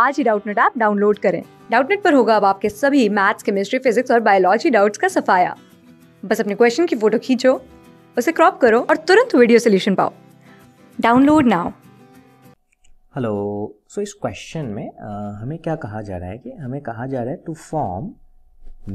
आज ही Doubtnut app download करें डाउटनेट पर होगा अब आपके सभी मैथ्स केमिस्ट्री फिजिक्स और बायोलॉजी डाउट्स का सफाया बस अपने क्वेश्चन की फोटो खींचो उसे क्रॉप करो और तुरंत वीडियो सोल्यूशन पाओ डाउनलोड नाउ हेलो सो इस क्वेश्चन में आ, हमें क्या कहा जा रहा है कि हमें कहा जा रहा है to form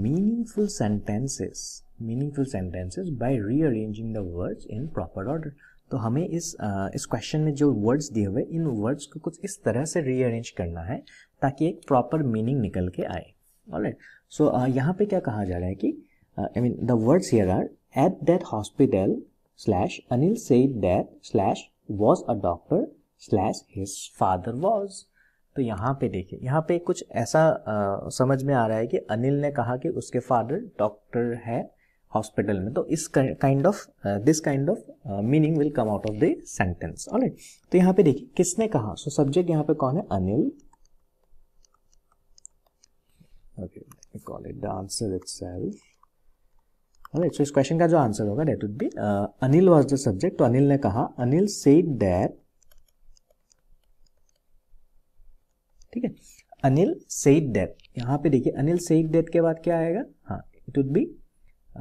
meaningful sentences meaningful sentences by rearranging the words in proper order तो हमें इस आ, इस क्वेश्चन में जो वर्ड्स दिए हुए इन वर्ड्स को कुछ इस तरह से रीअरेंज करना है ताकि एक प्रॉपर मीनिंग निकल के आए राइट सो यहाँ पे क्या कहा जा रहा है कि I mean the words here are at that hospital slash Anil said that slash was a doctor slash his father was तो यहाँ पे देखिए यहाँ पे कुछ ऐसा आ, समझ में आ रहा है कि अनिल ने कहा कि उसके फादर डॉक्टर है हॉस्पिटल में तो इस kind of this kind of meaning will come out of the sentence alright तो यहाँ पे देखिए किसने कहा सो सब्जेक्ट यहाँ पे कौन है Anil okay call it the answer itself alright so इस क्वेश्चन का जो आंसर होगा that would be Anil was the subject तो अनिल ने कहा अनिल सेड दैट ठीक है अनिल सेड दैट यहां पे देखिए अनिल सेड दैट के बाद क्या आएगा हाँ it would be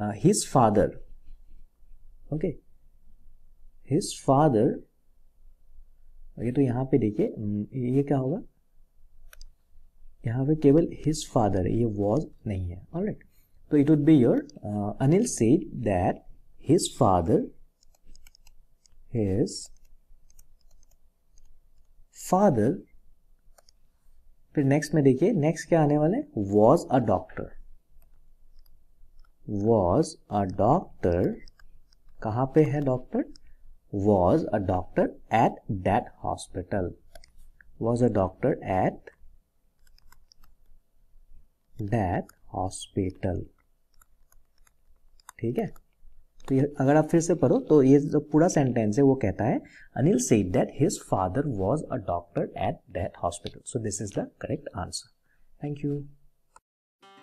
uh, his father okay his father ये तो यहां पे देखिए हम्म, ये क्या होगा यहां पे केवल हिज फादर ये वॉज नहीं है राइट तो it would be your Anil said that his father his father फिर नेक्स्ट में देखिए नेक्स्ट क्या आने वाले was a doctor was a doctor कहाँ पे है doctor was a doctor at that hospital was a doctor at that hospital ठीक है तो ये अगर आप फिर से पढ़ो तो ये जो पूरा सेंटेंस है वो कहता है Anil said that his father was a doctor at that hospital so this is the correct answer thank you